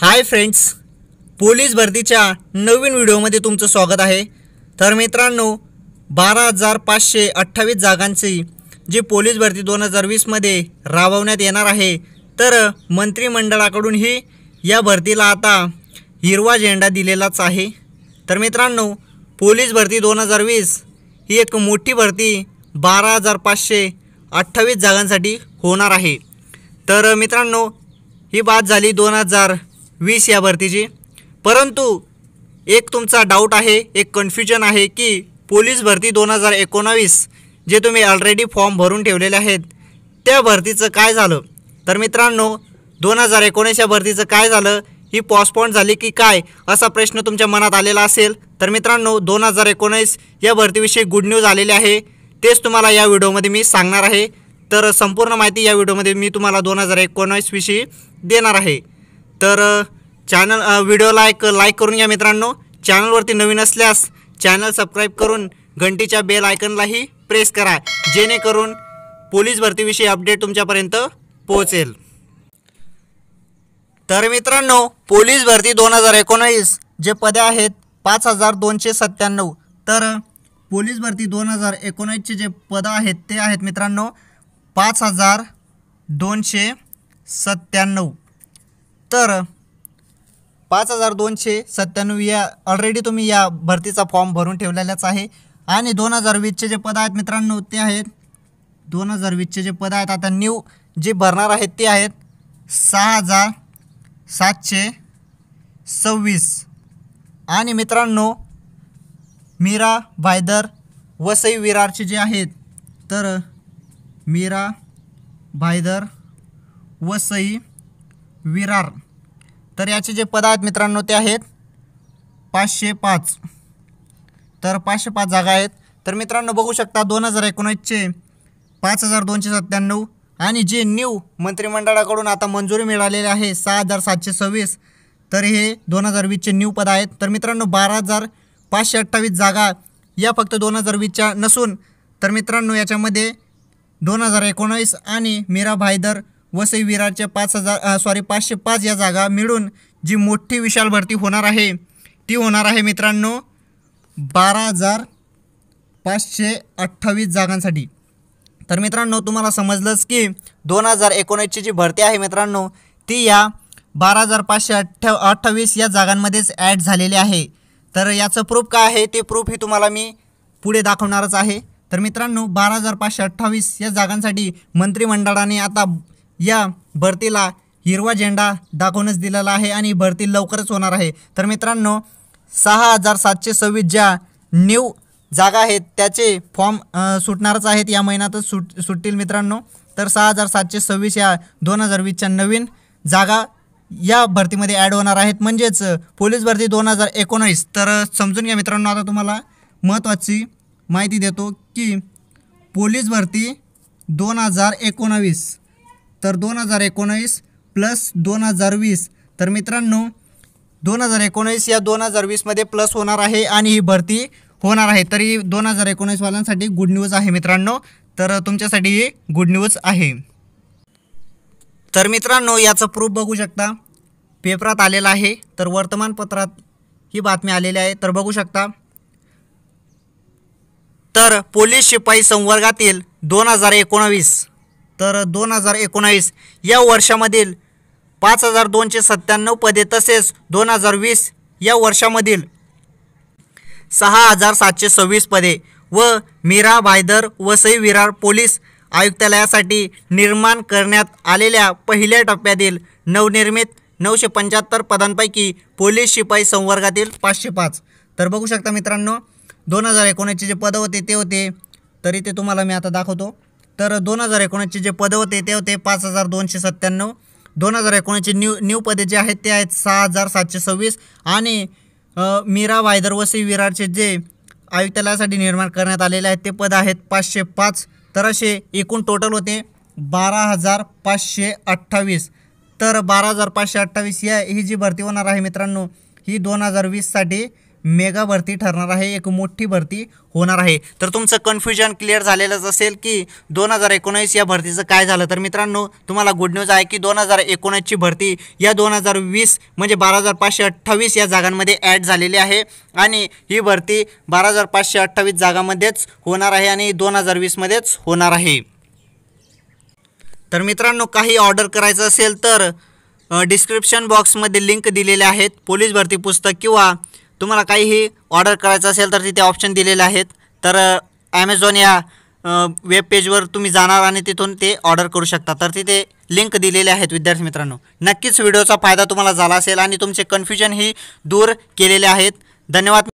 hi friends police भरतीच्या नवीन व्हिडिओमध्ये तुमचं स्वागत आहे तर मित्रांनो बारा हजार पाचशे अठ्ठावीस जागांची जी पोलीस भरती दोन हजार वीसमध्ये राबवण्यात येणार आहे तर मंत्रिमंडळाकडूनही या भरतीला आता हिरवा झेंडा दिलेलाच आहे तर मित्रांनो पोलीस भरती दोन हजार वीस ही एक मोठी भरती बारा हजार पाचशे अठ्ठावीस जागांसाठी होणार आहे तर मित्रांनो ही बात झाली दोन हजार वीस या भरतीची परंतु एक तुमचा डाऊट आहे एक कन्फ्युजन आहे की पोलीस भरती दोन हजार एकोणावीस जे तुम्ही ऑलरेडी फॉर्म भरून ठेवलेले आहेत त्या भरतीचं काय झालं तर मित्रांनो दोन हजार एकोणीस या भरतीचं काय झालं ही पॉस्पॉन्ड झाली की काय असा प्रश्न तुमच्या मनात आलेला असेल तर मित्रांनो दोन हजार एकोणीस या भरतीविषयी गुड न्यूज आलेले आहे तेच तुम्हाला या व्हिडिओमध्ये मी सांगणार आहे तर संपूर्ण माहिती या व्हिडिओमध्ये मी तुम्हाला दोन हजार एकोणावीसविषयी देणार आहे तर चॅनल व्हिडिओला एक लाईक करून घ्या मित्रांनो चॅनलवरती नवीन असल्यास चॅनल सबस्क्राईब करून घंटीच्या बेल आयकनलाही प्रेस करा जेणेकरून पोलीस भरतीविषयी अपडेट तुमच्यापर्यंत पोहोचेल तर मित्रांनो पोलीस भरती दोन हजार एकोणावीस जे पदे आहेत पाच हजार दोनशे सत्त्याण्णव तर पोलीस भरती दोन हजार एकोणासचे जे पदं आहेत ते आहेत मित्रांनो पाच हजार दोनशे सत्त्याण्णव तर पाच हजार दोनशे सत्त्याण्णव या ऑलरेडी तुम्ही या भरतीचा फॉर्म भरून ठेवलेलाच आहे आणि दोन हजार वीसचे जे पद आहेत मित्रांनो ते आहेत दोन हजार वीसचे जे पद आहेत आता न्यू जे भरणार आहेत ते आहेत सहा हजार सातशे सव्वीस आणि मित्रांनो मीरा भायदर वसई विरारचे जे आहेत तर मीरा भायदर वसई विरार तर याचे जे पद आहेत मित्रांनो ते आहेत पाचशे पाच तर पाचशे पाच जागा आहेत तर मित्रांनो बघू शकता दोन हजार एकोणीसचे पाच हजार दोनशे सत्त्याण्णव आणि जे न्यू मंत्रिमंडळाकडून आता मंजुरी मिळालेली आहे सहा हजार सातशे सव्वीस तर हे दोन हजार वीसचे न्यू पद आहेत तर मित्रांनो बारा हजार पाचशे अठ्ठावीस जागा या फक्त दोन हजार वीसच्या नसून तर मित्रांनो याच्यामध्ये दोन हजार एकोणावीस आणि मीरा भाईदर वसई विरारच्या पाच हजार सॉरी पाचशे पाच या जागा मिळून जी मोठी विशाल भरती होणार आहे ती होणार आहे मित्रांनो बारा हजार पाचशे अठ्ठावीस जागांसाठी तर मित्रांनो तुम्हाला समजलंच की दोन हजार एकोणीसची जी भरती आहे मित्रांनो ती या बारा हजार पाचशे अठ्ठा अठ्ठावीस या जागांमध्येच ॲड झालेली आहे तर याचं प्रूफ काय आहे ते प्रूफ हे तुम्हाला मी पुढे दाखवणारच आहे तर मित्रांनो बारा हजार पाचशे अठ्ठावीस या जागांसाठी मंत्रिमंडळाने आता या भरतीला हिरवा झेंडा दाखवूनच दिलेला आहे आणि भरती लवकरच होणार आहे तर मित्रांनो सहा हजार सातशे सव्वीस ज्या न्यू जागा आहेत त्याचे फॉर्म सुटणारच आहेत या महिन्यातच सुट सुटतील मित्रांनो तर सहा हजार सातशे सव्वीस या दोन हजार वीसच्या नवीन जागा या भरतीमध्ये ॲड होणार आहेत म्हणजेच पोलीस भरती दोन हजार एकोणावीस तर समजून घ्या मित्रांनो आता तुम्हाला महत्त्वाची माहिती देतो की पोलीस भरती दोन हजार एकोणावीस तर दोन हजार एकोणीस प्लस दोन हजार वीस तर मित्रांनो दोन हजार एकोणीस या दोन हजार वीसमध्ये प्लस होणार आहे आणि ही भरती होणार आहे तरी दोन हजार एकोणीसवाल्यांसाठी गुड न्यूज आहे मित्रांनो तर तुमच्यासाठी ही गुड न्यूज आहे तर मित्रांनो याचं प्रूफ बघू शकता पेपरात आलेलं आहे तर वर्तमानपत्रात ही बातमी आलेली आहे तर बघू शकता तर पोलीस शिपाई संवर्गातील दोन हजार एकोणवीस तर दोन हजार एकोणावीस या वर्षामधील पाच हजार दोनशे सत्त्याण्णव पदे तसेच दोन हजार वीस या वर्षामधील सहा हजार सातशे सव्वीस पदे व मीरा भायदर वसई विरार पोलीस आयुक्तालयासाठी निर्माण करण्यात आलेल्या पहिल्या टप्प्यातील नवनिर्मित नऊशे पंच्याहत्तर पदांपैकी पोलीस शिपाई संवर्गातील पाचशे पाच तर बघू शकता मित्रांनो दोन हजार एकोणीसचे जे पदं होते ते होते तरी ते तुम्हाला मी आता दाखवतो तर दोन हजार एकोणीसचे जे पदं होते ते होते पाच हजार दोनशे सत्त्याण्णव दोन हजार एकोणीसचे न्यू न्यू पदे जे आहेत ते आहेत सहा हजार सातशे सव्वीस आणि मीरा वायदर वसी विरारचे जे आयुक्तालयासाठी निर्माण करण्यात आलेले आहेत ते पद आहेत पाचशे पाच तर असे एकूण टोटल होते बारा हजार पाचशे अठ्ठावीस तर बारा हजार पाचशे अठ्ठावीस या ही जी भरती होणार आहे मित्रांनो ही दोन हजार वीससाठी मेगा भरती ठरणार आहे एक मोठी भरती होणार आहे तर तुमचं कन्फ्युजन क्लिअर झालेलंच असेल की दोन हजार एकोणीस या भरतीचं काय झालं तर मित्रांनो तुम्हाला गुड न्यूज आहे की दोन हजार एकोणीसची भरती या दोन हजार वीस म्हणजे बारा हजार पाचशे अठ्ठावीस या जागांमध्ये ॲड झालेली आहे आणि ही भरती बारा हजार पाचशे अठ्ठावीस जागामध्येच होणार आहे आणि दोन हजार वीसमध्येच होणार आहे तर मित्रांनो काही ऑर्डर करायचं असेल तर डिस्क्रिप्शन बॉक्समध्ये लिंक दिलेले आहेत पोलीस भरती पुस्तक किंवा तुम्हाला काहीही ऑर्डर करायचं असेल तर तिथे ऑप्शन दिलेले आहेत तर ॲमेझॉन या वेब पेजवर तुम्ही जाणार आणि तिथून ते ऑर्डर करू शकता तर तिथे लिंक दिलेले आहेत विद्यार्थी मित्रांनो नक्कीच व्हिडिओचा फायदा तुम्हाला झाला असेल आणि तुमचे कन्फ्युजनही दूर केलेले आहेत धन्यवाद